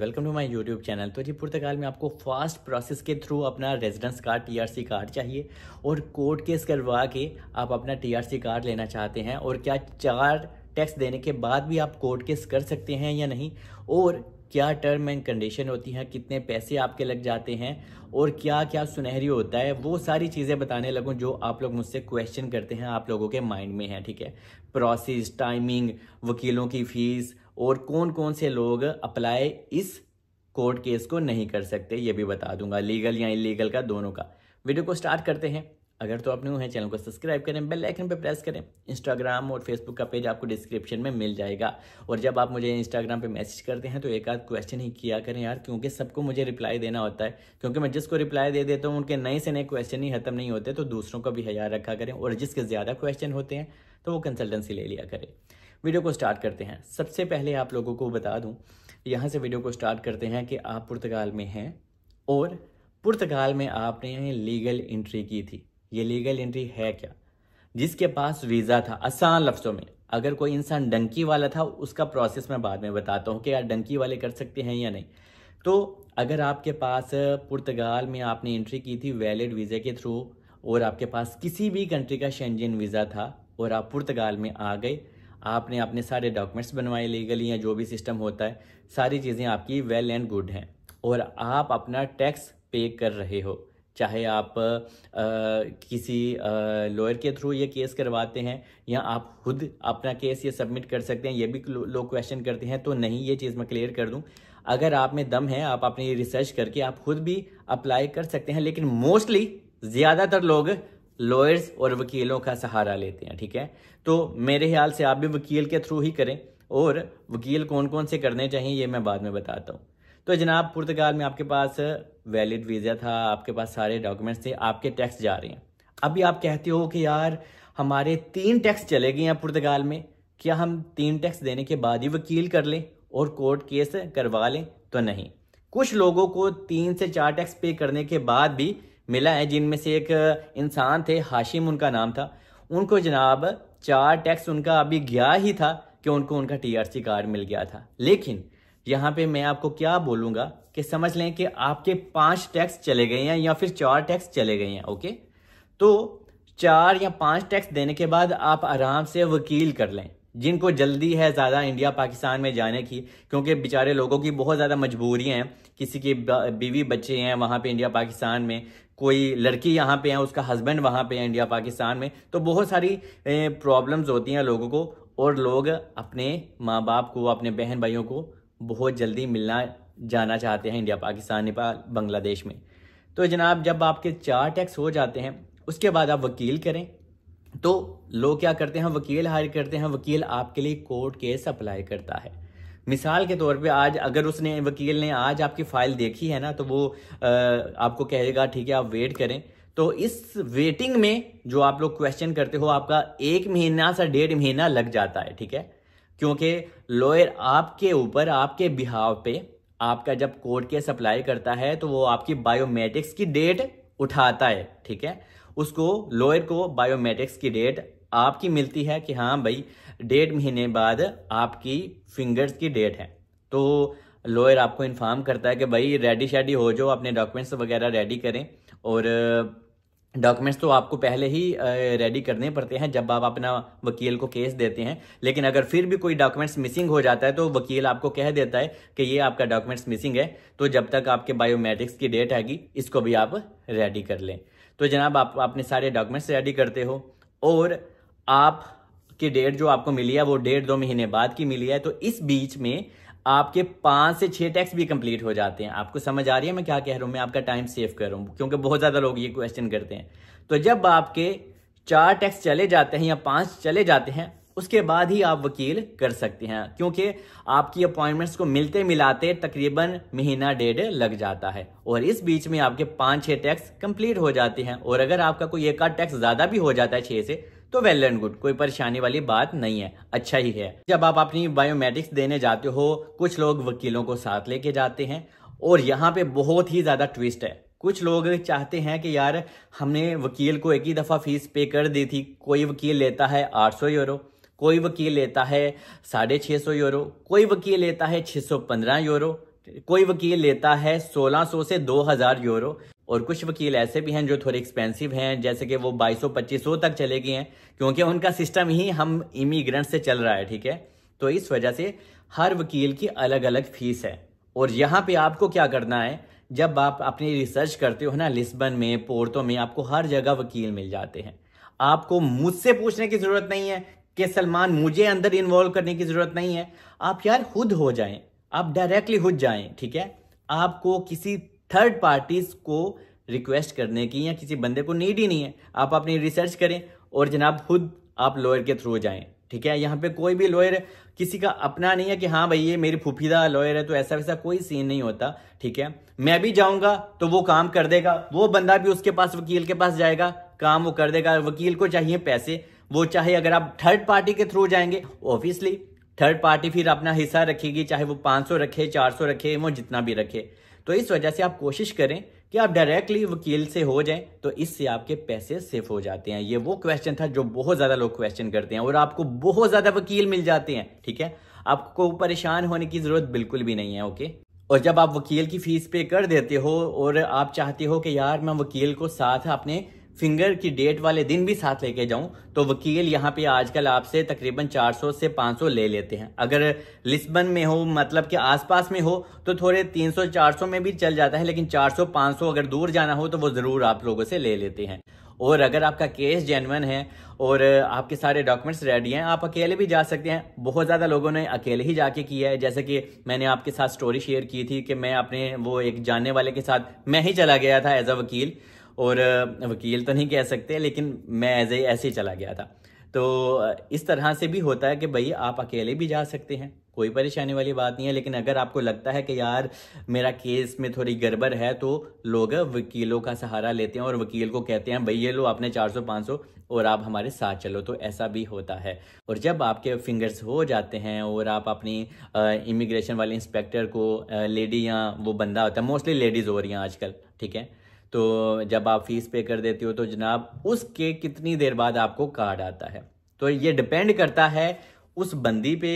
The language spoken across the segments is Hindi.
welcome to my YouTube channel तो जी पुर्तगाल में आपको फास्ट प्रोसेस के थ्रू अपना रेजिडेंस कार्ड टीआरसी कार्ड चाहिए और कोर्ट केस करवा के आप अपना टीआरसी कार्ड लेना चाहते हैं और क्या चार टैक्स देने के बाद भी आप कोर्ट केस कर सकते हैं या नहीं और क्या टर्म एंड कंडीशन होती हैं कितने पैसे आपके लग जाते हैं और क्या क्या सुनहरी होता है वो सारी चीज़ें बताने लगूँ जो आप लोग मुझसे क्वेश्चन करते हैं आप लोगों के माइंड में है ठीक है प्रोसेस टाइमिंग वकीलों की फ़ीस और कौन कौन से लोग अप्लाई इस कोर्ट केस को नहीं कर सकते ये भी बता दूंगा लीगल या इलीगल का दोनों का वीडियो को स्टार्ट करते हैं अगर तो आप न्यू हैं चैनल को सब्सक्राइब करें बेल आइकन पर प्रेस करें इंस्टाग्राम और फेसबुक का पेज आपको डिस्क्रिप्शन में मिल जाएगा और जब आप मुझे इंस्टाग्राम पर मैसेज करते हैं तो एक आध क्वेश्चन ही किया करें यार क्योंकि सबको मुझे रिप्लाई देना होता है क्योंकि मैं जिसको रिप्लाई दे देता हूँ उनके नए से नए क्वेश्चन ही खत्म नहीं होते तो दूसरों का भी हजार रखा करें और जिसके ज़्यादा क्वेश्चन होते हैं तो वो कंसल्टेंसी ले लिया करें वीडियो को स्टार्ट करते हैं सबसे पहले आप लोगों को बता दूँ यहाँ से वीडियो को स्टार्ट करते हैं कि आप पुर्तगाल में हैं और पुर्तगाल में आपने लीगल एंट्री की थी ये लीगल एंट्री है क्या जिसके पास वीज़ा था आसान लफ्ज़ों में अगर कोई इंसान डंकी वाला था उसका प्रोसेस मैं बाद में बताता हूँ कि यार डंकी वाले कर सकते हैं या नहीं तो अगर आपके पास पुर्तगाल में आपने एंट्री की थी वैलिड वीज़े के थ्रू और आपके पास किसी भी कंट्री का शेंजिन वीज़ा था और आप पुर्तगाल में आ गए आपने अपने सारे डॉक्यूमेंट्स बनवाए लीगली या जो भी सिस्टम होता है सारी चीज़ें आपकी वेल एंड गुड हैं और आप अपना टैक्स पे कर रहे हो चाहे आप आ, किसी लॉयर के थ्रू ये केस करवाते हैं या आप खुद अपना केस ये सबमिट कर सकते हैं ये भी लोग क्वेश्चन करते हैं तो नहीं ये चीज़ मैं क्लियर कर दूँ अगर आप में दम है आप अपनी रिसर्च करके आप खुद भी अप्लाई कर सकते हैं लेकिन मोस्टली ज़्यादातर लोग लॉयर्स और वकीलों का सहारा लेते हैं ठीक है तो मेरे ख्याल से आप भी वकील के थ्रू ही करें और वकील कौन कौन से करने चाहिए ये मैं बाद में बताता हूँ तो जनाब पुर्तगाल में आपके पास वैलिड वीज़ा था आपके पास सारे डॉक्यूमेंट्स थे आपके टैक्स जा रहे हैं अभी आप कहते हो कि यार हमारे तीन टैक्स चले गए हैं पुर्तगाल में क्या हम तीन टैक्स देने के बाद ही वकील कर लें और कोर्ट केस करवा लें तो नहीं कुछ लोगों को तीन से चार टैक्स पे करने के बाद भी मिला है जिनमें से एक इंसान थे हाशिम उनका नाम था उनको जनाब चार टैक्स उनका अभी गया ही था कि उनको उनका टीआरसी कार्ड मिल गया था लेकिन यहाँ पे मैं आपको क्या बोलूँगा कि समझ लें कि आपके पांच टैक्स चले गए हैं या फिर चार टैक्स चले गए हैं ओके तो चार या पांच टैक्स देने के बाद आप आराम से वकील कर लें जिनको जल्दी है ज़्यादा इंडिया पाकिस्तान में जाने की क्योंकि बेचारे लोगों की बहुत ज़्यादा मजबूरियाँ हैं किसी के बीवी बच्चे हैं वहाँ पे इंडिया पाकिस्तान में कोई लड़की यहाँ पे है उसका हस्बैंड वहाँ पे है इंडिया पाकिस्तान में तो बहुत सारी प्रॉब्लम्स होती हैं लोगों को और लोग अपने माँ बाप को अपने बहन भाइयों को बहुत जल्दी मिलना जाना चाहते हैं इंडिया पाकिस्तान नेपाल बांग्लादेश में तो जनाब जब आपके चार टैक्स हो जाते हैं उसके बाद आप वकील करें तो लोग क्या करते हैं वकील हायर करते हैं वकील आपके लिए कोर्ट केस अप्लाई करता है मिसाल के तौर पे आज अगर उसने वकील ने आज आपकी फाइल देखी है ना तो वो आ, आपको कहेगा ठीक है आप वेट करें तो इस वेटिंग में जो आप लोग क्वेश्चन करते हो आपका एक महीना से डेढ़ महीना लग जाता है ठीक है क्योंकि लॉयर आपके ऊपर आपके बिहाव पे आपका जब कोर्ट के सप्लाई करता है तो वो आपकी बायोमेट्रिक्स की डेट उठाता है ठीक है उसको लॉयर को बायोमेट्रिक्स की डेट आपकी मिलती है कि हाँ भाई डेढ़ महीने बाद आपकी फिंगर्स की डेट है तो लॉयर आपको इन्फॉर्म करता है कि भाई रेडी शेडी हो जाओ अपने डॉक्यूमेंट्स वगैरह रेडी करें और डॉक्यूमेंट्स तो आपको पहले ही रेडी करने पड़ते हैं जब आप अपना वकील को केस देते हैं लेकिन अगर फिर भी कोई डॉक्यूमेंट्स मिसिंग हो जाता है तो वकील आपको कह देता है कि ये आपका डॉक्यूमेंट्स मिसिंग है तो जब तक आपके बायोमेट्रिक्स की डेट आएगी इसको भी आप रेडी कर लें तो जनाब आप अपने सारे डॉक्यूमेंट्स रेडी करते हो और आप की डेट जो आपको मिली है वो डेढ़ दो महीने बाद की मिली है तो इस बीच में आपके पांच से छह टैक्स भी कंप्लीट हो जाते हैं आपको समझ आ रही है मैं क्या कह रहा हूं मैं आपका टाइम सेव कर रहा हूं क्योंकि बहुत ज़्यादा लोग ये क्वेश्चन करते हैं तो जब आपके चार टैक्स चले जाते हैं या पांच चले जाते हैं उसके बाद ही आप वकील कर सकते हैं क्योंकि आपकी अपॉइंटमेंट्स को मिलते मिलाते तकरीबन महीना डेढ़ लग जाता है और इस बीच में आपके पांच छह टैक्स कंप्लीट हो जाते हैं और अगर आपका कोई एक आध टैक्स ज़्यादा भी हो जाता है छह से तो वेल एंड गुड कोई परेशानी वाली बात नहीं है अच्छा ही है जब आप अपनी बायोमेट्रिक्स देने जाते हो कुछ लोग वकीलों को साथ लेके जाते हैं और यहाँ पे बहुत ही ज्यादा ट्विस्ट है कुछ लोग चाहते हैं कि यार हमने वकील को एक ही दफ़ा फीस पे कर दी थी कोई वकील लेता है 800 यूरो कोई वकील लेता है साढ़े छः सौ यूरो कोई वकील लेता है 615 यूरो कोई वकील लेता है 1600 से 2000 यूरो और कुछ वकील ऐसे भी हैं जो थोड़े एक्सपेंसिव हैं जैसे कि वो 2200-2500 तक चले गए हैं क्योंकि उनका सिस्टम ही हम इमीग्रेंट से चल रहा है ठीक है तो इस वजह से हर वकील की अलग अलग फीस है और यहाँ पे आपको क्या करना है जब आप अपनी रिसर्च करते हो ना लिस्बन में पोर्टो में आपको हर जगह वकील मिल जाते हैं आपको मुझसे पूछने की ज़रूरत नहीं है कि सलमान मुझे अंदर इन्वॉल्व करने की ज़रूरत नहीं है आप यार खुद हो जाएं आप डायरेक्टली खुद जाएं ठीक है आपको किसी थर्ड पार्टीज को रिक्वेस्ट करने की या किसी बंदे को नीड ही नहीं है आप अपनी रिसर्च करें और जनाब खुद आप लॉयर के थ्रू जाएं ठीक है यहाँ पे कोई भी लॉयर किसी का अपना नहीं है कि हाँ भाई ये मेरी फूफीदा लॉयर है तो ऐसा वैसा कोई सीन नहीं होता ठीक है मैं भी जाऊंगा तो वो काम कर देगा वो बंदा भी उसके पास वकील के पास जाएगा काम वो कर देगा वकील को चाहिए पैसे वो चाहे अगर आप थर्ड पार्टी के थ्रू जाएंगे ऑब्वियसली थर्ड पार्टी फिर अपना हिस्सा रखेगी चाहे वो 500 रखे 400 रखे वो जितना भी रखे तो इस वजह से आप कोशिश करें कि आप डायरेक्टली वकील से हो जाएं तो इससे आपके पैसे सेफ हो जाते हैं ये वो क्वेश्चन था जो बहुत ज़्यादा लोग क्वेश्चन करते हैं और आपको बहुत ज़्यादा वकील मिल जाते हैं ठीक है आपको परेशान होने की ज़रूरत बिल्कुल भी नहीं है ओके और जब आप वकील की फ़ीस पे कर देते हो और आप चाहते हो कि यार मैं वकील को साथ अपने फिंगर की डेट वाले दिन भी साथ लेके जाऊं तो वकील यहाँ पे आजकल आपसे तकरीबन 400 से 500 ले लेते हैं अगर लिस्बन में हो मतलब कि आसपास में हो तो थोड़े 300 400 में भी चल जाता है लेकिन 400 500 अगर दूर जाना हो तो वो ज़रूर आप लोगों से ले लेते हैं और अगर आपका केस जेनवन है और आपके सारे डॉक्यूमेंट्स रेडी हैं आप अकेले भी जा सकते हैं बहुत ज़्यादा लोगों ने अकेले ही जाके किया है जैसे कि मैंने आपके साथ स्टोरी शेयर की थी कि मैं अपने वो एक जानने वाले के साथ मैं ही चला गया था एज अ वकील और वकील तो नहीं कह सकते लेकिन मैं एज ए ऐसे ही चला गया था तो इस तरह से भी होता है कि भाई आप अकेले भी जा सकते हैं कोई परेशानी वाली बात नहीं है लेकिन अगर आपको लगता है कि यार मेरा केस में थोड़ी गड़बड़ है तो लोग वकीलों का सहारा लेते हैं और वकील को कहते हैं भाई ये लो आपने 400 500 और आप हमारे साथ चलो तो ऐसा भी होता है और जब आपके फिंगर्स हो जाते हैं और आप अपनी इमिग्रेशन वाले इंस्पेक्टर को लेडी या वो बंदा होता है मोस्टली लेडीज़ हो रही हैं आजकल ठीक है तो जब आप फीस पे कर देती हो तो जनाब उसके कितनी देर बाद आपको कार्ड आता है तो ये डिपेंड करता है उस बंदी पे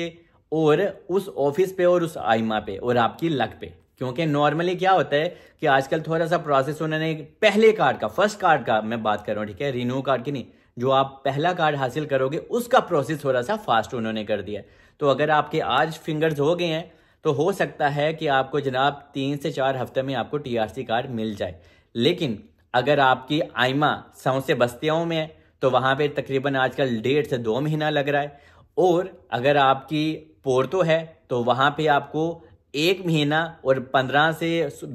और उस ऑफिस पे और उस आईमा पे और आपकी लक पे क्योंकि नॉर्मली क्या होता है कि आजकल थोड़ा सा प्रोसेस उन्होंने पहले कार्ड का फर्स्ट कार्ड का मैं बात कर रहा हूँ ठीक है रिन्यू कार्ड की नहीं जो आप पहला कार्ड हासिल करोगे उसका प्रोसेस थोड़ा सा फास्ट उन्होंने कर दिया तो अगर आपके आज फिंगर्स हो गए हैं तो हो सकता है कि आपको जनाब तीन से चार हफ्ते में आपको टीआरसी कार्ड मिल जाए लेकिन अगर आपकी आइमा सौ बस्तियों में है तो वहाँ पे तकरीबन आजकल डेढ़ से दो महीना लग रहा है और अगर आपकी पोर्टो है तो वहाँ पे आपको एक महीना और पंद्रह से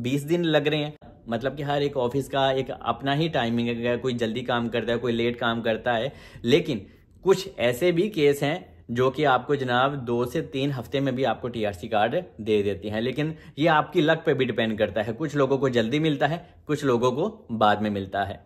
बीस दिन लग रहे हैं मतलब कि हर एक ऑफिस का एक अपना ही टाइमिंग है कोई जल्दी काम करता है कोई लेट काम करता है लेकिन कुछ ऐसे भी केस हैं जो कि आपको जनाब दो से तीन हफ्ते में भी आपको टीआरसी कार्ड दे देती हैं लेकिन ये आपकी लक पे भी डिपेंड करता है कुछ लोगों को जल्दी मिलता है कुछ लोगों को बाद में मिलता है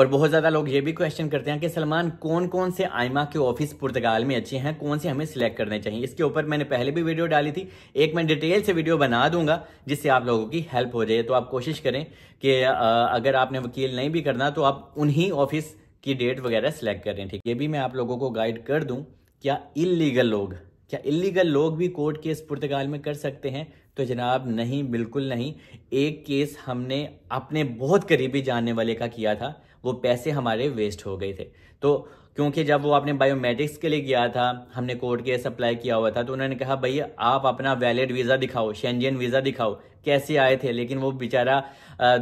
और बहुत ज्यादा लोग ये भी क्वेश्चन करते हैं कि सलमान कौन कौन से आयमा के ऑफिस पुर्तगाल में अच्छे हैं कौन से हमें सिलेक्ट करने चाहिए इसके ऊपर मैंने पहले भी वीडियो डाली थी एक मैं डिटेल से वीडियो बना दूंगा जिससे आप लोगों की हेल्प हो जाए तो आप कोशिश करें कि अगर आपने वकील नहीं भी करना तो आप उन्हीं ऑफिस की डेट वगैरह सिलेक्ट करें ठीक ये भी मैं आप लोगों को गाइड कर दूँ क्या इलीगल लोग क्या इलीगल लोग भी कोर्ट केस पुर्तगाल में कर सकते हैं तो जनाब नहीं बिल्कुल नहीं एक केस हमने अपने बहुत करीबी जानने वाले का किया था वो पैसे हमारे वेस्ट हो गए थे तो क्योंकि जब वो आपने बायोमेट्रिक्स के लिए गया था हमने कोर्ट केस अप्लाई किया हुआ था तो उन्होंने कहा भैया आप अपना वैलिड वीज़ा दिखाओ शेंजियन वीज़ा दिखाओ कैसे आए थे लेकिन वो बेचारा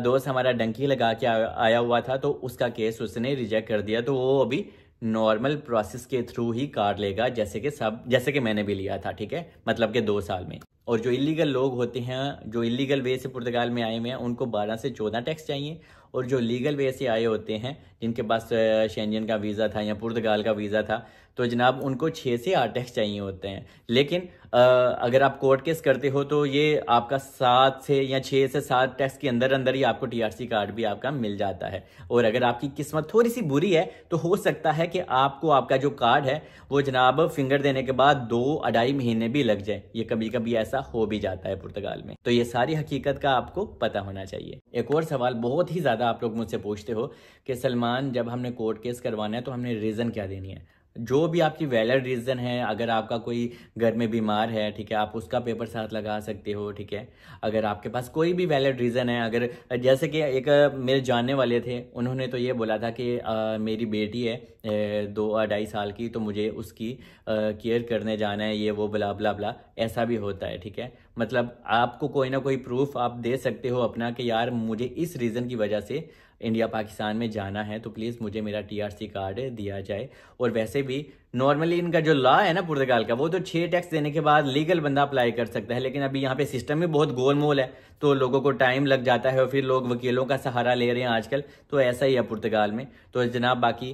दोस्त हमारा डंकी लगा के आया हुआ था तो उसका केस उसने रिजेक्ट कर दिया तो वो अभी नॉर्मल प्रोसेस के थ्रू ही कार लेगा जैसे कि सब जैसे कि मैंने भी लिया था ठीक है मतलब कि दो साल में और जो इलीगल लोग होते हैं जो इलीगल वे से पुर्तगाल में आए हुए हैं उनको 12 से 14 टैक्स चाहिए और जो लीगल वे से आए होते हैं जिनके पास शेंजन का वीज़ा था या पुर्तगाल का वीज़ा था तो जनाब उनको 6 से 8 टैक्स चाहिए होते हैं लेकिन अगर आप कोर्ट केस करते हो तो ये आपका सात से या छः से सात टैक्स के अंदर अंदर ही आपको टीआरसी कार्ड भी आपका मिल जाता है और अगर आपकी किस्मत थोड़ी सी बुरी है तो हो सकता है कि आपको आपका जो कार्ड है वो जनाब फिंगर देने के बाद दो अढ़ाई महीने भी लग जाए ये कभी कभी ऐसा हो भी जाता है पुर्तगाल में तो ये सारी हकीकत का आपको पता होना चाहिए एक और सवाल बहुत ही ज़्यादा आप लोग मुझसे पूछते हो कि सलमान जब हमने कोर्ट केस करवाना है तो हमने रीज़न क्या देनी है जो भी आपकी वैलड रीज़न है अगर आपका कोई घर में बीमार है ठीक है आप उसका पेपर साथ लगा सकते हो ठीक है अगर आपके पास कोई भी वैलड रीज़न है अगर जैसे कि एक मेरे जानने वाले थे उन्होंने तो ये बोला था कि आ, मेरी बेटी है ए, दो अढ़ाई साल की तो मुझे उसकी केयर करने जाना है ये वो बला बला बला ऐसा भी होता है ठीक है मतलब आपको कोई ना कोई प्रूफ आप दे सकते हो अपना कि यार मुझे इस रीज़न की वजह से इंडिया पाकिस्तान में जाना है तो प्लीज़ मुझे मेरा टीआरसी कार्ड दिया जाए और वैसे भी नॉर्मली इनका जो लॉ है ना पुर्तगाल का वो तो छः टैक्स देने के बाद लीगल बंदा अप्लाई कर सकता है लेकिन अभी यहाँ पे सिस्टम भी बहुत गोल मोल है तो लोगों को टाइम लग जाता है और फिर लोग वकीलों का सहारा ले रहे हैं आजकल तो ऐसा ही है पुर्तगाल में तो जनाब बाकी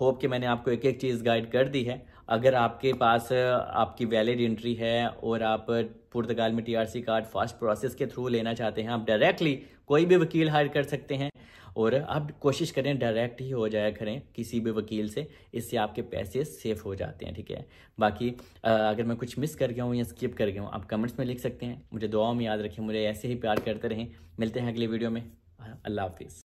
होप कि मैंने आपको एक एक चीज़ गाइड कर दी है अगर आपके पास आपकी वैलिड एंट्री है और आप पुर्तगाल में टीआरसी कार्ड फास्ट प्रोसेस के थ्रू लेना चाहते हैं आप डायरेक्टली कोई भी वकील हायर कर सकते हैं और आप कोशिश करें डायरेक्ट ही हो जाया करें किसी भी वकील से इससे आपके पैसे सेफ हो जाते हैं ठीक है बाकी अगर मैं कुछ मिस कर गया हूँ या स्किप कर गया हूँ आप कमेंट्स में लिख सकते हैं मुझे दुआओं में याद रखें मुझे ऐसे ही प्यार करते रहें मिलते हैं अगले वीडियो में अल्लाह हाफिज़